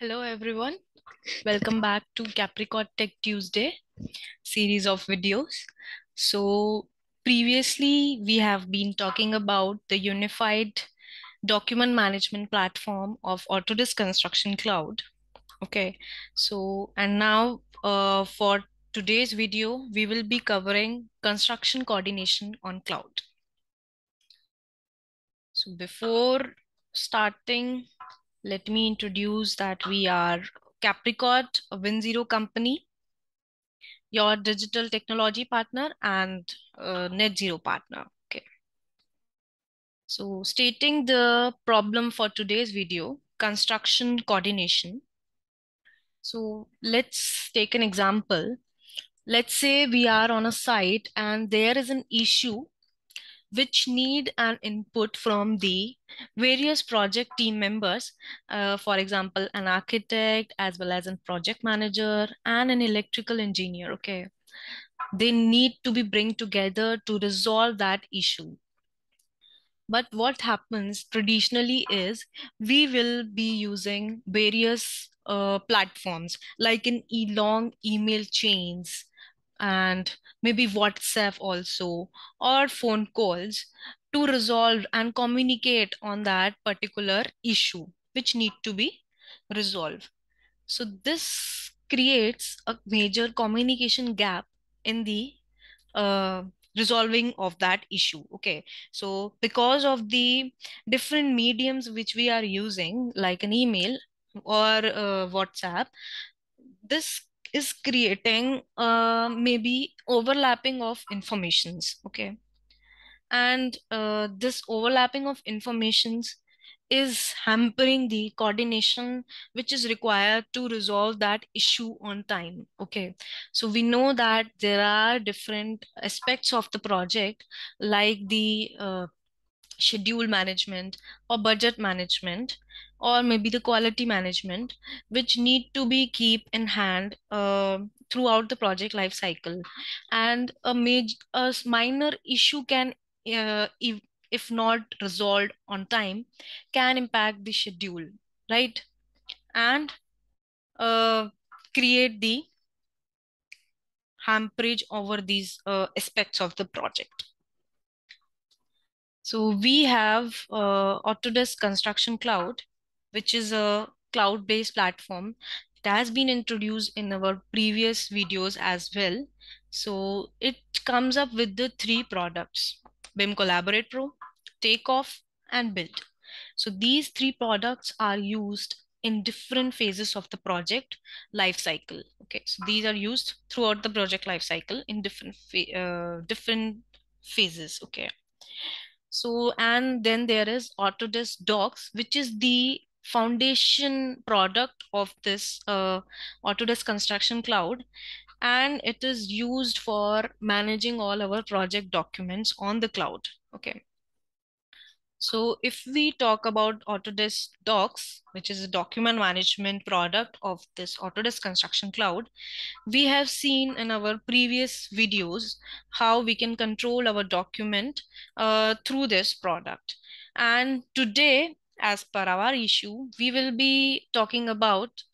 Hello, everyone. Welcome back to Capricorn Tech Tuesday series of videos. So, previously, we have been talking about the unified document management platform of Autodesk Construction Cloud. Okay, so and now uh, for today's video, we will be covering construction coordination on cloud. So, before starting let me introduce that we are Capricot a WinZero company, your digital technology partner and uh, net zero partner. Okay. So stating the problem for today's video, construction coordination. So let's take an example. Let's say we are on a site and there is an issue which need an input from the various project team members, uh, for example, an architect, as well as a project manager and an electrical engineer, okay? They need to be bring together to resolve that issue. But what happens traditionally is we will be using various uh, platforms like in e long email chains and maybe WhatsApp also or phone calls to resolve and communicate on that particular issue which need to be resolved. So this creates a major communication gap in the uh, resolving of that issue. Okay, so because of the different mediums which we are using like an email or uh, WhatsApp, this is creating uh, maybe overlapping of informations okay and uh, this overlapping of informations is hampering the coordination which is required to resolve that issue on time okay so we know that there are different aspects of the project like the uh, schedule management or budget management or maybe the quality management which need to be keep in hand uh, throughout the project life cycle and a major a minor issue can uh, if, if not resolved on time can impact the schedule right and uh, create the hamperage over these uh, aspects of the project so we have uh, Autodesk Construction Cloud, which is a cloud-based platform that has been introduced in our previous videos as well. So it comes up with the three products, BIM Collaborate Pro, Takeoff, and Build. So these three products are used in different phases of the project life cycle. Okay, so these are used throughout the project life cycle in different uh, different phases. Okay, so, and then there is Autodesk Docs, which is the foundation product of this uh, Autodesk Construction Cloud. And it is used for managing all our project documents on the cloud. Okay. So if we talk about Autodesk Docs, which is a document management product of this Autodesk Construction Cloud, we have seen in our previous videos how we can control our document uh, through this product. And today, as per our issue, we will be talking about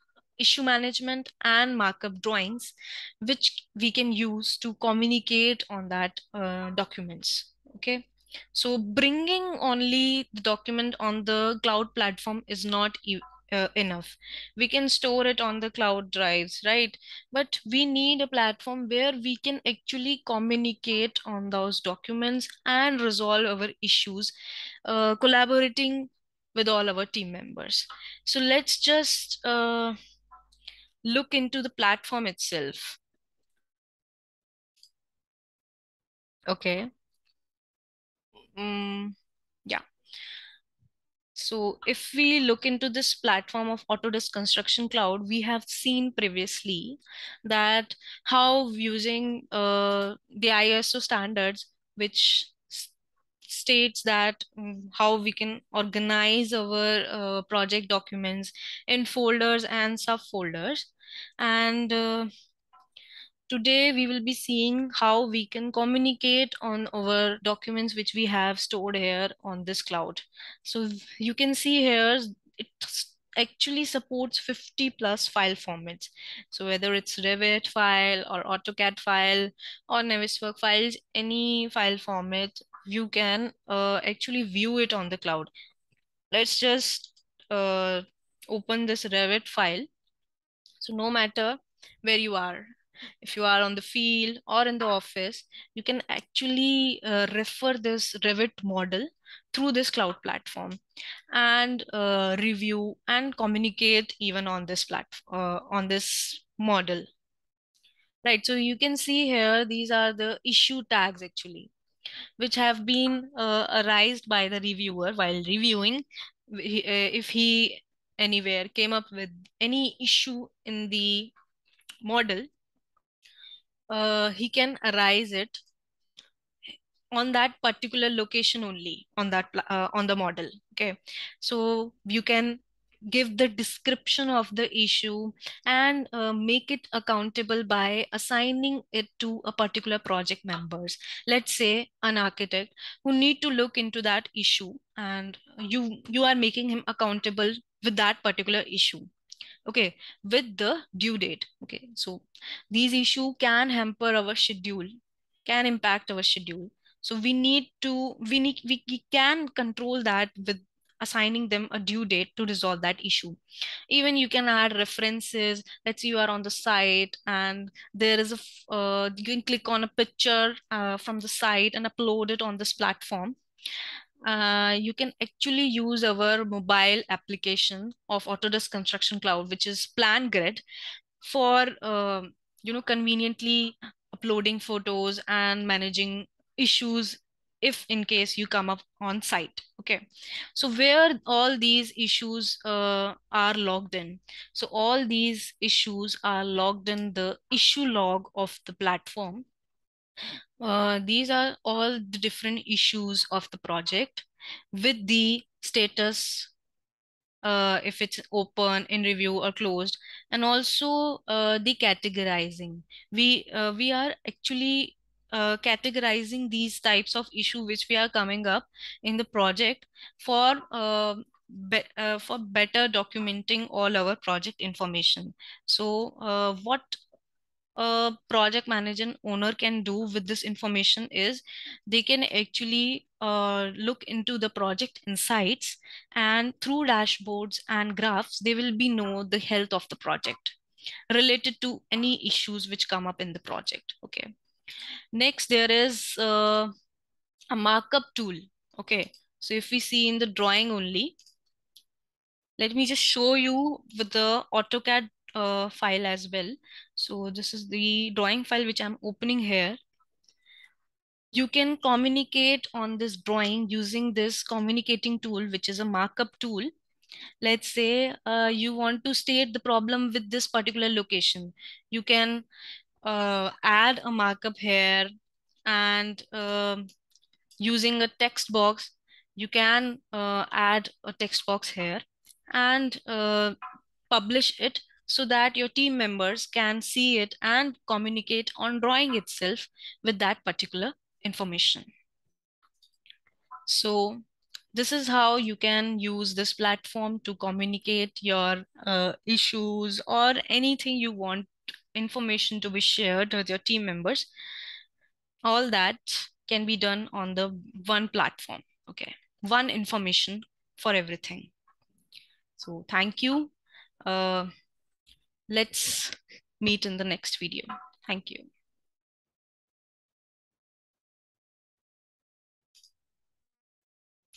issue management and markup drawings, which we can use to communicate on that uh, documents. Okay. So bringing only the document on the cloud platform is not uh, enough. We can store it on the cloud drives, right? But we need a platform where we can actually communicate on those documents and resolve our issues, uh, collaborating with all our team members. So let's just uh, look into the platform itself. Okay. Mm, yeah. So if we look into this platform of Autodesk Construction Cloud, we have seen previously that how using uh, the ISO standards, which states that um, how we can organize our uh, project documents in folders and subfolders. And uh, Today, we will be seeing how we can communicate on our documents which we have stored here on this cloud. So you can see here, it actually supports 50 plus file formats. So whether it's Revit file or AutoCAD file or Navisworks files, any file format, you can uh, actually view it on the cloud. Let's just uh, open this Revit file. So no matter where you are, if you are on the field or in the office, you can actually uh, refer this Revit model through this cloud platform and uh, review and communicate even on this platform uh, on this model. Right, so you can see here, these are the issue tags actually, which have been uh, arised by the reviewer while reviewing uh, if he anywhere came up with any issue in the model uh, he can arise it on that particular location only on that uh, on the model okay so you can give the description of the issue and uh, make it accountable by assigning it to a particular project members let's say an architect who need to look into that issue and you you are making him accountable with that particular issue okay, with the due date. Okay, so these issue can hamper our schedule, can impact our schedule. So we need to, we need, we, we can control that with assigning them a due date to resolve that issue. Even you can add references. Let's say you are on the site and there is a, uh, you can click on a picture uh, from the site and upload it on this platform. Uh, you can actually use our mobile application of Autodesk Construction Cloud, which is PlanGrid, for uh, you know conveniently uploading photos and managing issues if in case you come up on site okay so where all these issues uh, are logged in so all these issues are logged in the issue log of the platform uh, these are all the different issues of the project with the status, uh, if it's open, in review or closed, and also uh, the categorizing. We, uh, we are actually uh, categorizing these types of issue which we are coming up in the project for um, be, uh, for better documenting all our project information. So uh, what a project manager and owner can do with this information is they can actually uh, look into the project insights and through dashboards and graphs they will be know the health of the project related to any issues which come up in the project okay next there is uh, a markup tool okay so if we see in the drawing only let me just show you with the AutoCAD uh, file as well. So this is the drawing file which I'm opening here. You can communicate on this drawing using this communicating tool, which is a markup tool. Let's say uh, you want to state the problem with this particular location. You can uh, add a markup here and uh, using a text box, you can uh, add a text box here and uh, publish it so that your team members can see it and communicate on drawing itself with that particular information. So this is how you can use this platform to communicate your uh, issues or anything you want information to be shared with your team members. All that can be done on the one platform, okay? One information for everything. So thank you. Uh, Let's meet in the next video. Thank you.